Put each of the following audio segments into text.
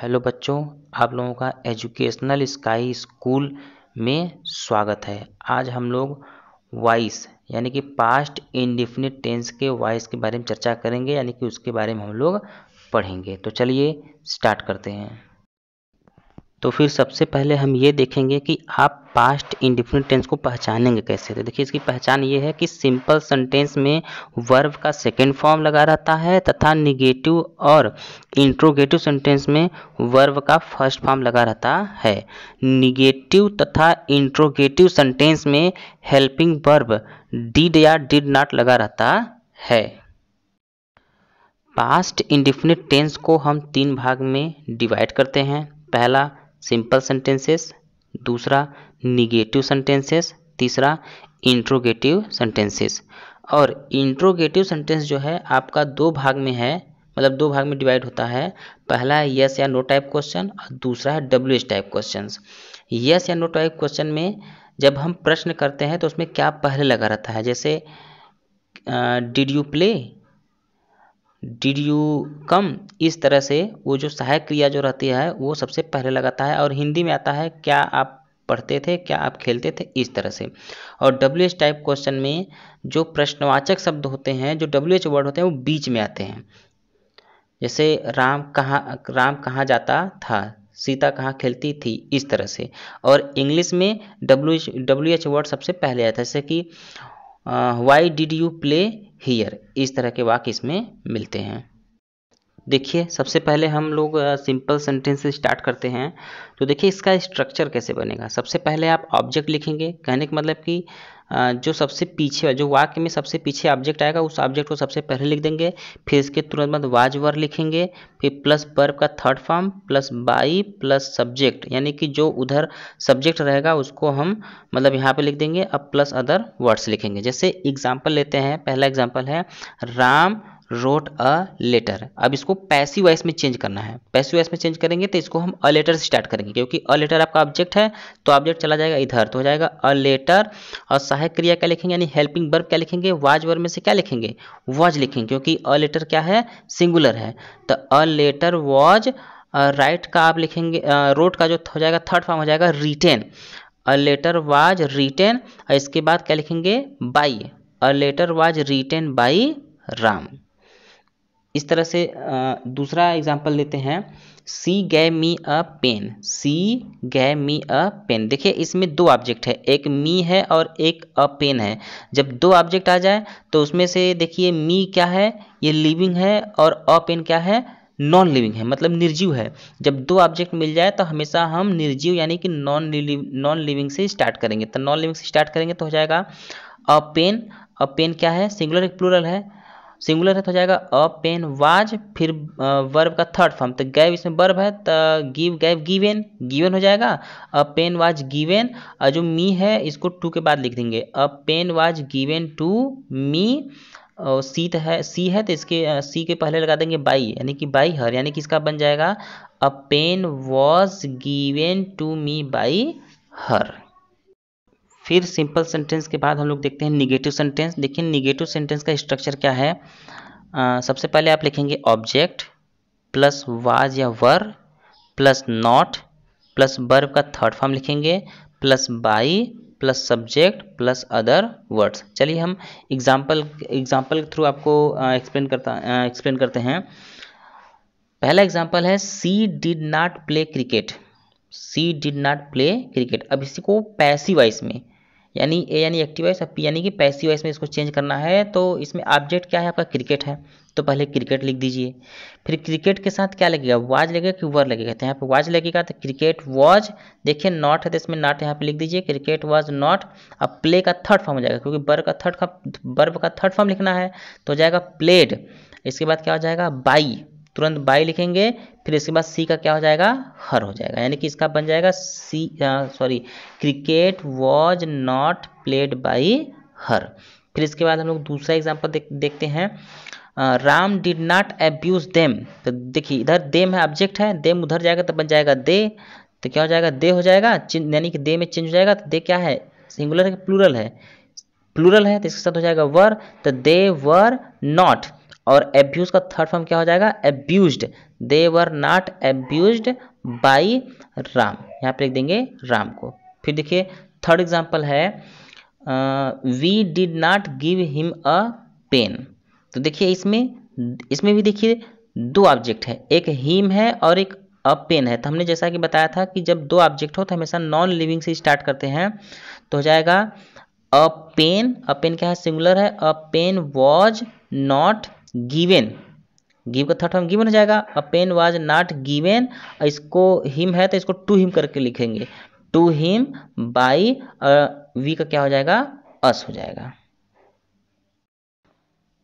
hello बच्चों आप लोगों का एजुकेशनल स्काई स्कूल में स्वागत है आज हम लोग वॉइस यानी कि पास्ट इंडिफिनिट टेंस के वॉइस के बारे में चर्चा करेंगे यानी कि उसके बारे में हम लोग पढ़ेंगे तो चलिए स्टार्ट करते हैं तो फिर सबसे पहले हम ये देखेंगे कि आप पास्ट इंडिफिनिट टेंस को पहचानेंगे कैसे तो देखिए इसकी पहचान ये है कि सिंपल सेंटेंस में वर्ब का सेकेंड फॉर्म लगा रहता है तथा निगेटिव और इंट्रोगेटिव सेंटेंस में वर्ब का फर्स्ट फॉर्म लगा रहता है निगेटिव तथा इंट्रोगेटिव सेंटेंस में हेल्पिंग वर्ब डिड या डिड नॉट लगा रहता है पास्ट इंडिफिनिट टेंस को हम तीन भाग में डिवाइड करते हैं पहला सिंपल सेंटेंसेस दूसरा निगेटिव सेंटेंसेस तीसरा इंट्रोगेटिव सेंटेंसेस और इंट्रोगेटिव सेंटेंस जो है आपका दो भाग में है मतलब दो भाग में डिवाइड होता है पहला है यस या नो टाइप क्वेश्चन और दूसरा है W H type question yes या नो टाइप क्वेश्चन में जब हम प्रश्न करते हैं तो उसमें क्या पहले लगा रहता है जैसे did you play did you come इस तरह से वो जो सहायक क्रिया जो रहती है वो सबसे पहले लगाता है और हिंदी में आता है क्या आप पढ़ते थे क्या आप खेलते थे इस तरह से और डब्ल्यू एच टाइप क्वेश्चन में जो प्रश्नवाचक शब्द होते हैं जो डब्ल्यू एच वर्ड होते हैं वो बीच में आते हैं जैसे राम कहाँ राम कहाँ जाता था सीता कहाँ खेलती थी इस तरह से और इंग्लिश में W H W H word सबसे पहले आता है जैसे कि why did you play here इस तरह के वाक्य इसमें मिलते हैं देखिए सबसे पहले हम लोग सिंपल सेंटेंस से स्टार्ट करते हैं तो देखिए इसका स्ट्रक्चर कैसे बनेगा सबसे पहले आप ऑब्जेक्ट लिखेंगे कहने का मतलब कि जो सबसे पीछे जो वाक्य में सबसे पीछे ऑब्जेक्ट आएगा उस ऑब्जेक्ट को सबसे पहले लिख देंगे फिर इसके तुरंत बाद वाज वर लिखेंगे फिर प्लस वर्ब का third form plus by plus subject यानी कि जो उधर सब्जेक्ट रहेगा उसको हम मतलब यहाँ पे लिख देंगे अब प्लस अदर वर्ड्स लिखेंगे जैसे एग्जाम्पल लेते हैं पहला एग्जाम्पल है राम रोट अ लेटर अब इसको पैसिव वाइस में चेंज करना है पैसिव वाइस में चेंज करेंगे तो इसको हम अ लेटर से स्टार्ट करेंगे क्योंकि अ लेटर आपका ऑब्जेक्ट है तो ऑब्जेक्ट चला जाएगा इधर तो हो जाएगा अ लेटर और सहायक क्रिया क्या लिखेंगे यानी हेल्पिंग वर्ब क्या लिखेंगे वाज वर्ब में से क्या लिखेंगे वॉज लिखेंगे क्योंकि अ लेटर क्या है सिंगुलर है तो अ लेटर वॉज राइट का आप लिखेंगे रोड uh, का जो हो जाएगा थर्ड फॉर्म हो जाएगा written a letter was written और इसके बाद क्या लिखेंगे by a letter was written by Ram इस तरह से दूसरा एग्जाम्पल लेते हैं सी गै मी अ पेन सी गै मी अ पेन देखिए इसमें दो ऑब्जेक्ट है एक मी है और एक अ पेन है जब दो ऑब्जेक्ट आ जाए तो उसमें से देखिए मी क्या है ये लिविंग है और अ पेन क्या है नॉन लिविंग है मतलब निर्जीव है जब दो ऑब्जेक्ट मिल जाए तो हमेशा हम निर्जीव यानी कि नॉन नॉन लिविंग से स्टार्ट करेंगे तो नॉन लिविंग से स्टार्ट करेंगे तो हो जाएगा अ पेन अ पेन क्या है सिंगुलर एक प्लूरल है सिंगुलर है तो हो जाएगा अ पेन वाज फिर वर्ब का थर्ड फॉर्म तो गैव इसमें वर्ब है तो गिव गैव गिवेन गिवेन हो जाएगा अ पेन वाज गिवेन और जो मी है इसको टू के बाद लिख देंगे a pen was given to me और सी तो है सी है तो इसके सी के पहले लगा देंगे बाई यानी कि बाई हर यानी कि इसका बन जाएगा a pen was given to me by her फिर सिंपल सेंटेंस के बाद हम लोग देखते हैं निगेटिव सेंटेंस देखिए निगेटिव सेंटेंस का स्ट्रक्चर क्या है आ, सबसे पहले आप लिखेंगे ऑब्जेक्ट प्लस वाज या were plus not plus verb का थर्ड फॉर्म लिखेंगे plus by plus subject plus other words चलिए हम एग्जाम्पल एग्जाम्पल के थ्रू आपको एक्सप्लेन करता एक्सप्लेन करते हैं पहला एग्जाम्पल है she did not play cricket she did not play cricket अब इसी को पैसिव में यानी ए यानी एक्टिव वॉइस और पी यानी कि पैसिव वॉइस में इसको चेंज करना है तो इसमें ऑब्जेक्ट क्या है आपका क्रिकेट है तो पहले क्रिकेट लिख दीजिए फिर क्रिकेट के साथ क्या लगेगा वाज लगेगा कि वर लगेगा तो यहाँ पे वाज लगेगा तो क्रिकेट वॉज देखिए नॉट है तो इसमें नॉट यहाँ पे लिख दीजिए क्रिकेट वॉज नॉट अब प्ले का थर्ड फॉर्म हो जाएगा क्योंकि बर का थर्ड का बर्ब का थर्ड फॉर्म लिखना है तो हो जाएगा प्लेड इसके बाद क्या हो जाएगा बाई तुरंत बाई लिखेंगे फिर इसके बाद सी का क्या हो जाएगा हर हो जाएगा यानी कि इसका बन जाएगा she sorry cricket was not played by her फिर इसके बाद हम लोग दूसरा एग्जाम्पल देख, देखते हैं Ram did not abuse them तो देखिए इधर देम है ऑब्जेक्ट है देम उधर जाएगा तो बन जाएगा दे तो क्या हो जाएगा दे हो जाएगा यानी कि दे में चेंज हो जाएगा तो दे क्या है सिंगुलर है प्लूरल है प्लूरल है तो इसके साथ हो जाएगा वर तो दे वर नॉट और एब्यूज का थर्ड फॉर्म क्या हो जाएगा abuse they were not abuse by Ram यहाँ पे लिख देंगे राम को फिर देखिए थर्ड एग्जाम्पल है we did not give him a pen तो देखिए इसमें इसमें भी देखिए दो ऑब्जेक्ट है एक हिम है और एक अ पेन है तो हमने जैसा कि बताया था कि जब दो ऑब्जेक्ट हो तो हमेशा नॉन लिविंग से स्टार्ट करते हैं तो हो जाएगा अ पेन अ पेन क्या है सिंगुलर है a pen was not given give का थर्ड फॉर्म गिवन हो जाएगा a pen was not given इसको हिम है तो इसको टू हिम करके लिखेंगे टू हिम बाई वी का क्या हो जाएगा अस हो जाएगा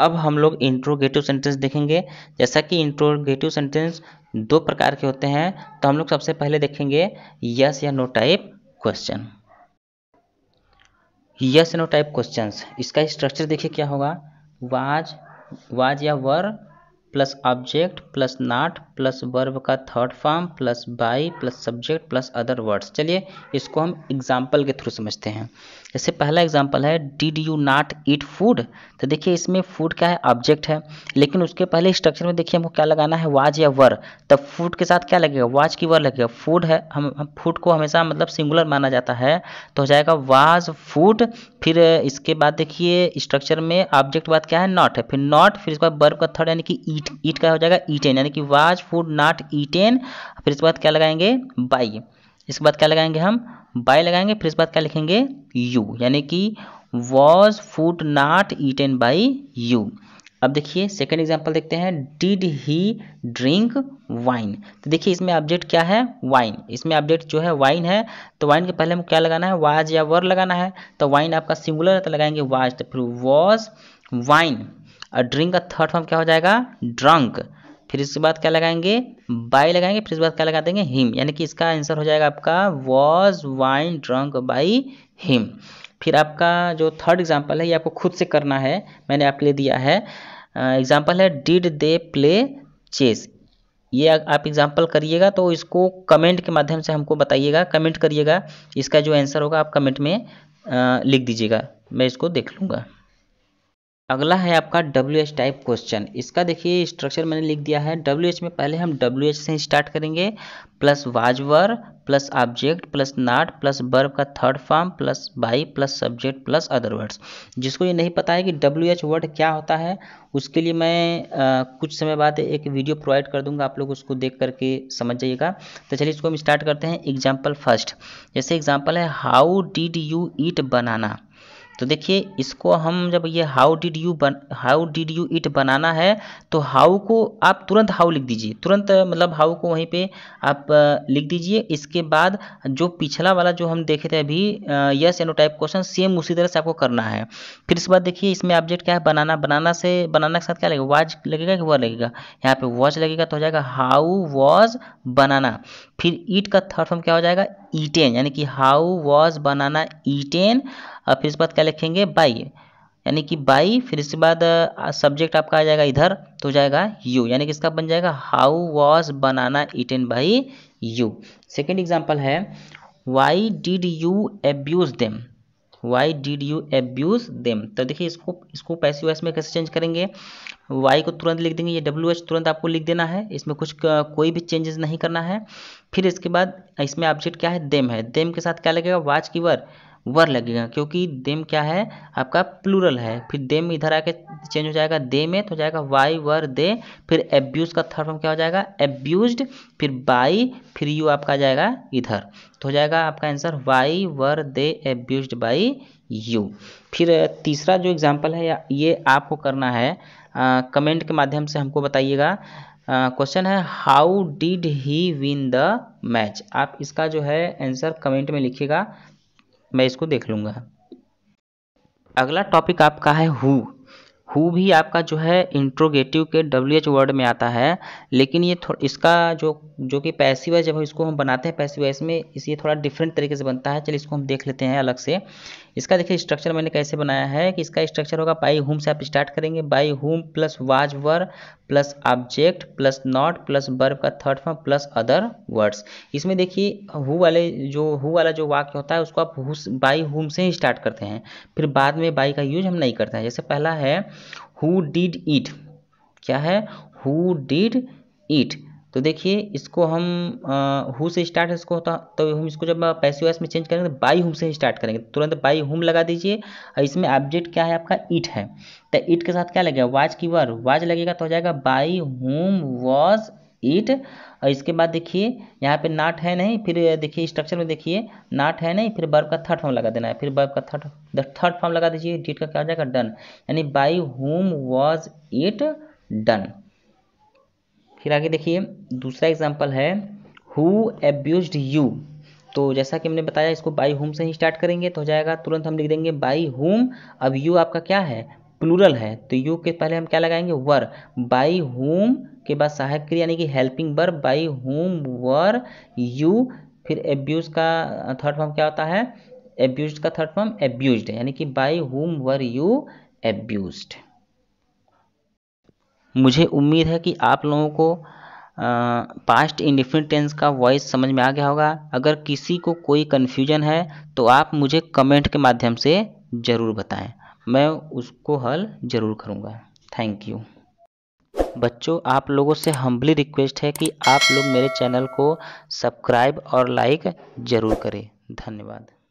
अब हम लोग इंट्रोगेटिव सेंटेंस देखेंगे जैसा कि इंट्रोगेटिव सेंटेंस दो प्रकार के होते हैं तो हम लोग सबसे पहले देखेंगे यस या no type question yes no type questions इसका स्ट्रक्चर देखिए क्या होगा वाज वाज या were plus object plus not plus verb का third form plus by plus subject plus other words चलिए इसको हम एग्जाम्पल के थ्रू समझते हैं जैसे पहला एग्जाम्पल है did you not eat food तो देखिए इसमें फूड क्या है ऑब्जेक्ट है लेकिन उसके पहले स्ट्रक्चर में देखिए हमको क्या लगाना है वाज या वर तब फूड के साथ क्या लगेगा वाज की वर लगेगा फूड है हम, फूड को हमेशा मतलब सिंगुलर माना जाता है तो हो जाएगा वाज फूड फिर इसके बाद देखिए स्ट्रक्चर में ऑब्जेक्ट बाद क्या है नॉट है फिर नॉट फिर इसके बाद वर्ब का थर्ड यानी कि ई ईट ईट का हो जाएगा ईटेन यानी कि वाज फूड नॉट ईटेन फिर इसके बाद क्या लगाएंगे बाई इसके बाद क्या लगाएंगे हम बाई लगाएंगे फिर इसके बाद क्या लिखेंगे यू यानी कि was food not eaten by you अब देखिए सेकेंड एग्जाम्पल देखते हैं डिड ही ड्रिंक वाइन तो देखिए इसमें ऑब्जेक्ट क्या है वाइन इसमें ऑब्जेक्ट जो है वाइन है तो वाइन के पहले हमको क्या लगाना है वाज या वर लगाना है तो वाइन आपका सिंगुलर है तो लगाएंगे वाज तो फिर वॉज वाइन और ड्रिंक का थर्ड फॉर्म क्या हो जाएगा ड्रंक फिर इसके बाद क्या लगाएंगे बाई लगाएंगे फिर इसके बाद क्या लगा देंगे हिम यानी कि इसका आंसर हो जाएगा आपका was wine drunk by him फिर आपका जो थर्ड एग्जाम्पल है ये आपको खुद से करना है मैंने आपके लिए दिया है एग्जाम्पल है डिड दे प्ले चेस ये आप एग्जाम्पल करिएगा तो इसको कमेंट के माध्यम से हमको बताइएगा कमेंट करिएगा इसका जो आंसर होगा आप कमेंट में लिख दीजिएगा मैं इसको देख लूँगा अगला है आपका डब्ल्यू एच टाइप क्वेश्चन इसका देखिए स्ट्रक्चर मैंने लिख दिया है डब्ल्यू एच में पहले हम डब्ल्यू एच से स्टार्ट करेंगे plus was were plus object plus not plus verb का third form plus by plus subject plus other words जिसको ये नहीं पता है कि डब्ल्यू एच वर्ड क्या होता है उसके लिए मैं आ, कुछ समय बाद एक वीडियो प्रोवाइड कर दूंगा आप लोग उसको देख करके समझ जाइएगा तो चलिए इसको हम स्टार्ट करते हैं एग्जाम्पल फर्स्ट जैसे एग्जाम्पल है how did you eat banana तो देखिए इसको हम जब ये how did you bun how did you it banana है तो हाउ को आप तुरंत हाउ लिख दीजिए तुरंत मतलब हाउ को वहीं पे आप लिख दीजिए इसके बाद जो पिछला वाला जो हम देखे थे अभी यस एनो टाइप क्वेश्चन सेम उसी तरह से आपको करना है फिर इसके बाद देखिए इसमें ऑब्जेक्ट क्या है बनाना बनाना से बनाना के साथ क्या लगेगा वॉच लगेगा कि वह लगेगा यहाँ पे वॉच लगेगा तो हो जाएगा हाउ वॉज बनाना फिर ईट का थर्ड फॉर्म क्या हो जाएगा ईटेन यानी कि हाउ वॉज बनाना ईटेन और फिर इसके बाद क्या लिखेंगे बाई यानी कि बाई फिर इसके बाद सब्जेक्ट आपका आ जाएगा इधर तो जाएगा यू यानी कि इसका बन जाएगा how was banana eaten by you second example है why did you abuse them why did you abuse them तो देखिए इसको इसको पैसिव वॉइस में कैसे चेंज करेंगे वाई को तुरंत लिख देंगे ये डब्ल्यू एच तुरंत आपको लिख देना है इसमें कुछ कोई भी चेंजेस नहीं करना है फिर इसके बाद इसमें ऑब्जेक्ट क्या है देम है देम के साथ क्या लगेगा वाच की वर वर लगेगा क्योंकि देम क्या है आपका प्लूरल है फिर देम इधर आके चेंज हो जाएगा दे में तो हो जाएगा वाई वर दे फिर एब्यूज का थर्ड फॉर्म क्या हो जाएगा एब्यूज फिर बाई फिर यू आपका जाएगा इधर तो हो जाएगा आपका answer why were they abuse by you फिर तीसरा जो एग्जाम्पल है ये आपको करना है कमेंट के माध्यम से हमको बताइएगा क्वेश्चन है how did he win the match आप इसका जो है आंसर कमेंट में लिखिएगा मैं इसको देख लूँगा अगला टॉपिक आपका है हु हु भी आपका जो है इंट्रोगेटिव के डब्ल्यू एच वर्ड में आता है लेकिन ये इसका जो जो कि पैसिव है जब इसको हम बनाते हैं पैसिव इसमें इसे थोड़ा डिफरेंट तरीके से बनता है चलिए इसको हम देख लेते हैं अलग से इसका देखिए स्ट्रक्चर मैंने कैसे बनाया है कि इसका स्ट्रक्चर होगा बाई होम से आप स्टार्ट करेंगे by whom plus was were plus object plus not plus verb का third form plus other words इसमें देखिए हु वाले जो हु वाला जो वाक्य होता है उसको आप हु बाई हुम से ही स्टार्ट करते हैं फिर बाद में बाई का यूज हम नहीं करते हैं जैसे पहला है हु डिड इट क्या है हु डिड इट तो देखिए इसको हम हु से स्टार्ट है इसको होता तो हम इसको जब पैसे वैस में चेंज करेंगे तो बाई हुम से स्टार्ट करेंगे तुरंत बाई हुम लगा दीजिए और इसमें ऑब्जेक्ट क्या है आपका इट है तो इट के साथ क्या लगेगा वाज की वर वाज लगेगा तो हो जाएगा बाई हुम वॉज ईट और इसके बाद देखिए यहाँ पे नाट है नहीं फिर देखिए स्ट्रक्चर में देखिए नाट है नहीं फिर बर्ब का थर्ड फॉर्म लगा देना है फिर बर्ब का थर्ड थर्ड फॉर्म लगा दीजिए डीट का क्या हो जाएगा डन यानी by whom was it done फिर आगे देखिए दूसरा एग्जाम्पल है हु एब्यूज यू तो जैसा कि हमने बताया इसको बाई होम से ही स्टार्ट करेंगे तो हो जाएगा तुरंत हम लिख देंगे बाई होम अब यू आपका क्या है प्लूरल है तो यू के पहले हम क्या लगाएंगे वर बाई होम के बाद सहायक क्रिया यानी कि helping verb by whom were you फिर एब्यूज का थर्ड फॉर्म क्या होता है एब्यूज का थर्ड फॉर्म एब्यूज यानी कि by whom were you abuse मुझे उम्मीद है कि आप लोगों को पास्ट इंडिफिनिट टेंस का वॉइस समझ में आ गया होगा अगर किसी को कोई कन्फ्यूजन है तो आप मुझे कमेंट के माध्यम से ज़रूर बताएं मैं उसको हल ज़रूर करूँगा थैंक यू बच्चों आप लोगों से हम्बली रिक्वेस्ट है कि आप लोग मेरे चैनल को सब्सक्राइब और लाइक ज़रूर करें धन्यवाद